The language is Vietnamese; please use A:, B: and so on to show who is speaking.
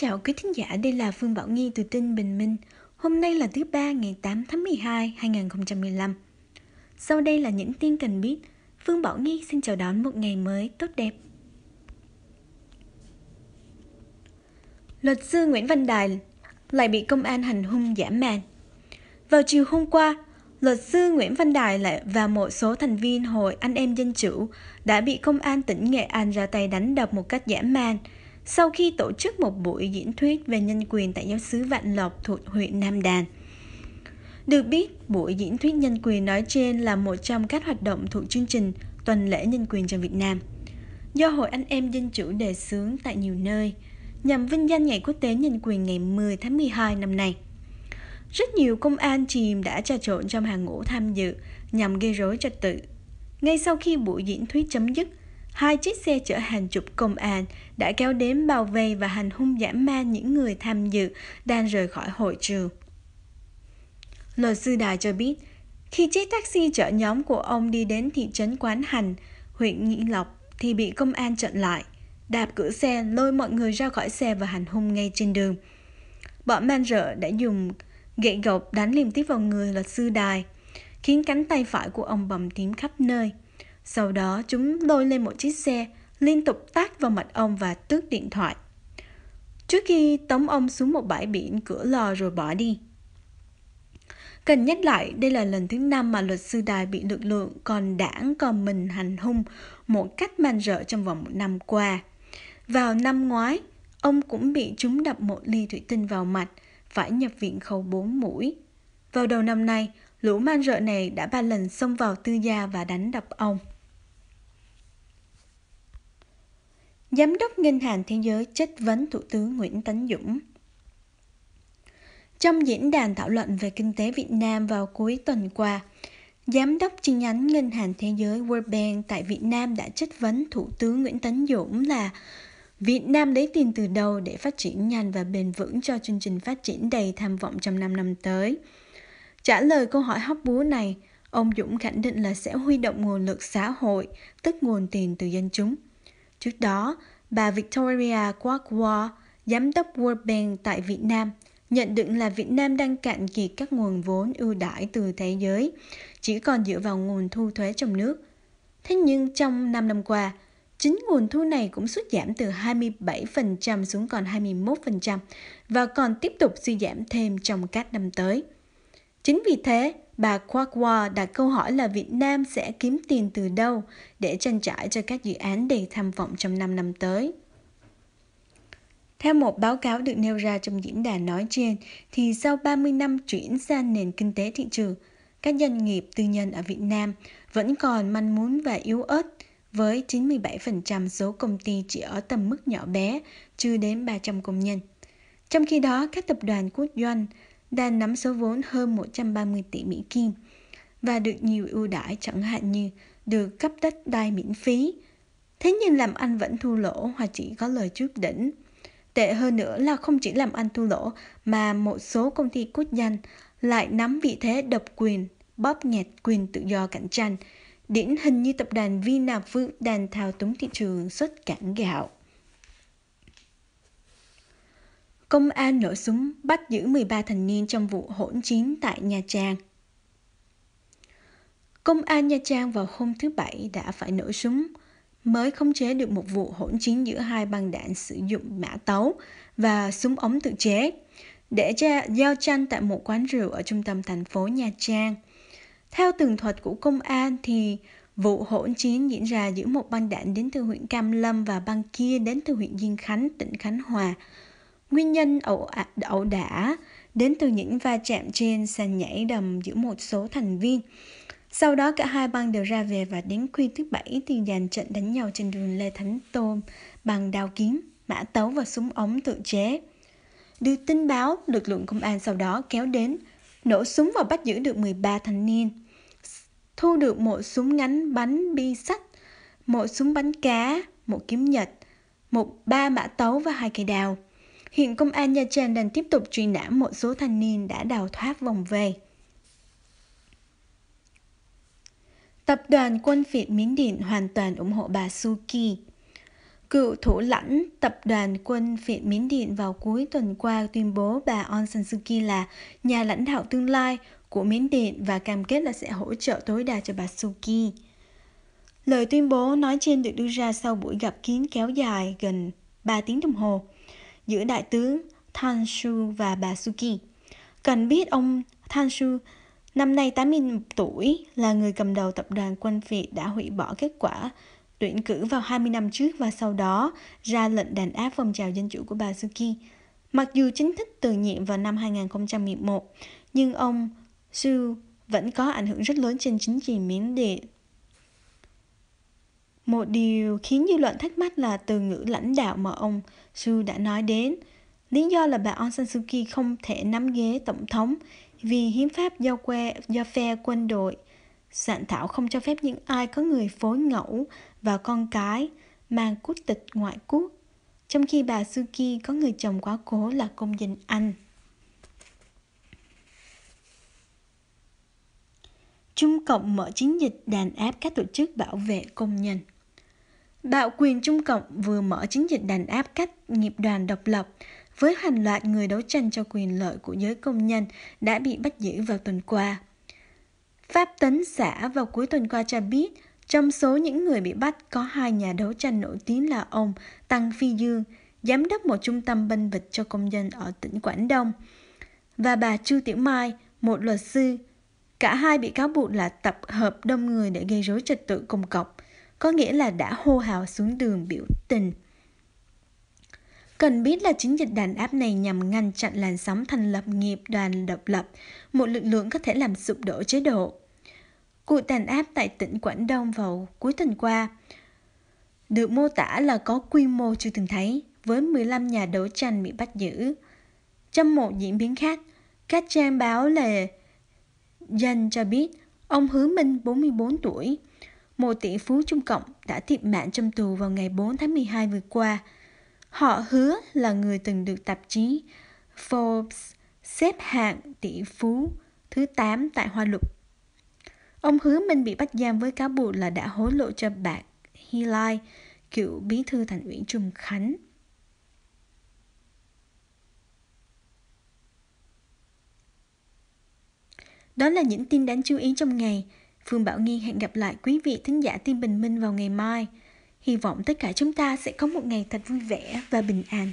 A: chào quý thính giả, đây là Phương Bảo Nghi từ tin Bình Minh. Hôm nay là thứ ba ngày 8 tháng 12, 2015. Sau đây là những tin cần biết. Phương Bảo Nghi xin chào đón một ngày mới tốt đẹp. Luật sư Nguyễn Văn Đài lại bị công an hành hung giả man. Vào chiều hôm qua, luật sư Nguyễn Văn Đài lại và một số thành viên hội Anh em dân chủ đã bị công an tỉnh Nghệ An ra tay đánh đập một cách dã man – sau khi tổ chức một buổi diễn thuyết về nhân quyền tại giáo xứ Vạn Lộc thuộc huyện Nam Đàn. Được biết, buổi diễn thuyết nhân quyền nói trên là một trong các hoạt động thuộc chương trình Tuần lễ nhân quyền cho Việt Nam, do Hội Anh Em Dân Chủ đề xướng tại nhiều nơi, nhằm vinh danh Ngày Quốc tế Nhân quyền ngày 10 tháng 12 năm nay. Rất nhiều công an chìm đã trà trộn trong hàng ngũ tham dự nhằm gây rối trật tự. Ngay sau khi buổi diễn thuyết chấm dứt, Hai chiếc xe chở hàng chục công an đã kéo đến bao vây và hành hung dã man những người tham dự đang rời khỏi hội trường. Luật sư Đài cho biết, khi chiếc taxi chở nhóm của ông đi đến thị trấn Quán Hành, huyện Nghị Lộc thì bị công an chặn lại, đạp cửa xe lôi mọi người ra khỏi xe và hành hung ngay trên đường. Bọn man rợ đã dùng gậy gộc đánh liên tiếp vào người luật sư Đài, khiến cánh tay phải của ông bầm tím khắp nơi. Sau đó chúng lôi lên một chiếc xe, liên tục tát vào mặt ông và tước điện thoại. Trước khi tống ông xuống một bãi biển cửa lò rồi bỏ đi. Cần nhắc lại, đây là lần thứ năm mà luật sư Đài bị lực lượng còn đảng còn mình hành hung một cách man rợ trong vòng một năm qua. Vào năm ngoái, ông cũng bị chúng đập một ly thủy tinh vào mặt, phải nhập viện khâu bốn mũi. Vào đầu năm nay, Lũ man rợ này đã ba lần xông vào tư gia và đánh đập ông. Giám đốc Ngân hàng Thế giới chất vấn Thủ tướng Nguyễn Tấn Dũng Trong diễn đàn thảo luận về kinh tế Việt Nam vào cuối tuần qua, Giám đốc chi nhánh Ngân hàng Thế giới World Bank tại Việt Nam đã chất vấn Thủ tướng Nguyễn Tấn Dũng là Việt Nam lấy tiền từ đâu để phát triển nhanh và bền vững cho chương trình phát triển đầy tham vọng trong 5 năm tới – Trả lời câu hỏi hóc búa này, ông Dũng khẳng định là sẽ huy động nguồn lực xã hội, tức nguồn tiền từ dân chúng. Trước đó, bà Victoria Quagwa, giám đốc World Bank tại Việt Nam, nhận định là Việt Nam đang cạn kiệt các nguồn vốn ưu đãi từ thế giới, chỉ còn dựa vào nguồn thu thuế trong nước. Thế nhưng trong 5 năm qua, chính nguồn thu này cũng sút giảm từ 27% xuống còn 21% và còn tiếp tục suy giảm thêm trong các năm tới. Chính vì thế, bà Quagua đặt câu hỏi là Việt Nam sẽ kiếm tiền từ đâu để trang trải cho các dự án đầy tham vọng trong 5 năm tới. Theo một báo cáo được nêu ra trong diễn đàn nói trên, thì sau 30 năm chuyển sang nền kinh tế thị trường, các doanh nghiệp tư nhân ở Việt Nam vẫn còn manh muốn và yếu ớt với 97% số công ty chỉ ở tầm mức nhỏ bé, chưa đến 300 công nhân. Trong khi đó, các tập đoàn quốc doanh đang nắm số vốn hơn 130 tỷ Mỹ Kim và được nhiều ưu đãi chẳng hạn như được cấp đất đai miễn phí. Thế nhưng làm ăn vẫn thua lỗ hoặc chỉ có lời trước đỉnh. Tệ hơn nữa là không chỉ làm ăn thua lỗ mà một số công ty quốc danh lại nắm vị thế độc quyền, bóp nghẹt quyền tự do cạnh tranh. Điển hình như tập đoàn Vinavut đang thao túng thị trường xuất cảng gạo. công an nổ súng bắt giữ 13 thanh niên trong vụ hỗn chiến tại Nha Trang. Công an Nha Trang vào hôm thứ Bảy đã phải nổ súng, mới khống chế được một vụ hỗn chiến giữa hai băng đạn sử dụng mã tấu và súng ống tự chế để ra giao tranh tại một quán rượu ở trung tâm thành phố Nha Trang. Theo tường thuật của công an thì vụ hỗn chiến diễn ra giữa một băng đạn đến từ huyện Cam Lâm và băng kia đến từ huyện Diên Khánh, tỉnh Khánh Hòa, Nguyên nhân ẩu, ẩu đả đến từ những va chạm trên sàn nhảy đầm giữa một số thành viên. Sau đó cả hai băng đều ra về và đến khuya thứ bảy thì dàn trận đánh nhau trên đường Lê Thánh Tôn bằng đao kiếm, mã tấu và súng ống tự chế. Đưa tin báo, lực lượng công an sau đó kéo đến, nổ súng và bắt giữ được 13 thanh niên. Thu được một súng ngắn bắn bi sắt, một súng bắn cá, một kiếm nhật, một ba mã tấu và hai cây đào. Hiện công an Nha Trang đang tiếp tục truy nã một số thanh niên đã đào thoát vòng về. Tập đoàn quân Việt Miến Điện hoàn toàn ủng hộ bà suki Cựu thủ lãnh tập đoàn quân Việt Miến Điện vào cuối tuần qua tuyên bố bà Aung San Suu Kyi là nhà lãnh đạo tương lai của Miến Điện và cam kết là sẽ hỗ trợ tối đa cho bà Suu Kyi. Lời tuyên bố nói trên được đưa ra sau buổi gặp kín kéo dài gần 3 tiếng đồng hồ giữa đại tướng Tansu và bà Suki. Cần biết ông Tansu năm nay 81 tuổi là người cầm đầu tập đoàn quân Việt đã hủy bỏ kết quả tuyển cử vào 20 năm trước và sau đó ra lệnh đàn áp phong trào dân chủ của bà Suki. Mặc dù chính thức từ nhiệm vào năm 2011, nhưng ông Su vẫn có ảnh hưởng rất lớn trên chính trị Miến Điện một điều khiến dư luận thắc mắc là từ ngữ lãnh đạo mà ông Su đã nói đến. Lý do là bà Aung San Suu Kyi không thể nắm ghế tổng thống vì hiến pháp do, que, do phe quân đội. Soạn thảo không cho phép những ai có người phối ngẫu và con cái mang quốc tịch ngoại quốc, trong khi bà Suki có người chồng quá cố là công dân Anh. Trung Cộng mở chiến dịch đàn áp các tổ chức bảo vệ công nhân. Bạo quyền Trung Cộng vừa mở chiến dịch đàn áp các nghiệp đoàn độc lập với hàng loạt người đấu tranh cho quyền lợi của giới công nhân đã bị bắt giữ vào tuần qua. Pháp tấn xã vào cuối tuần qua cho biết, trong số những người bị bắt có hai nhà đấu tranh nổi tiếng là ông Tăng Phi Dương, giám đốc một trung tâm bênh vực cho công dân ở tỉnh Quảng Đông, và bà Chu Tiểu Mai, một luật sư Cả hai bị cáo buộc là tập hợp đông người để gây rối trật tự công cộng, có nghĩa là đã hô hào xuống đường biểu tình. Cần biết là chiến dịch đàn áp này nhằm ngăn chặn làn sóng thành lập nghiệp đoàn độc lập, một lực lượng có thể làm sụp đổ chế độ. Cuộc đàn áp tại tỉnh Quảng Đông vào cuối tuần qua được mô tả là có quy mô chưa từng thấy, với 15 nhà đấu tranh bị bắt giữ. Trong một diễn biến khác, các trang báo là Danh cho biết ông Hứa Minh 44 tuổi, một tỷ phú Trung Cộng đã thiệt mạng trong tù vào ngày 4 tháng 12 vừa qua. Họ hứa là người từng được tạp chí Forbes xếp hạng tỷ phú thứ 8 tại Hoa Lục. Ông Hứa Minh bị bắt giam với cáo buộc là đã hối lộ cho bạn Hillai, cựu bí thư thành ủy Trùng Khánh. Đó là những tin đáng chú ý trong ngày. Phương Bảo Nghi hẹn gặp lại quý vị thính giả tin bình minh vào ngày mai. Hy vọng tất cả chúng ta sẽ có một ngày thật vui vẻ và bình an.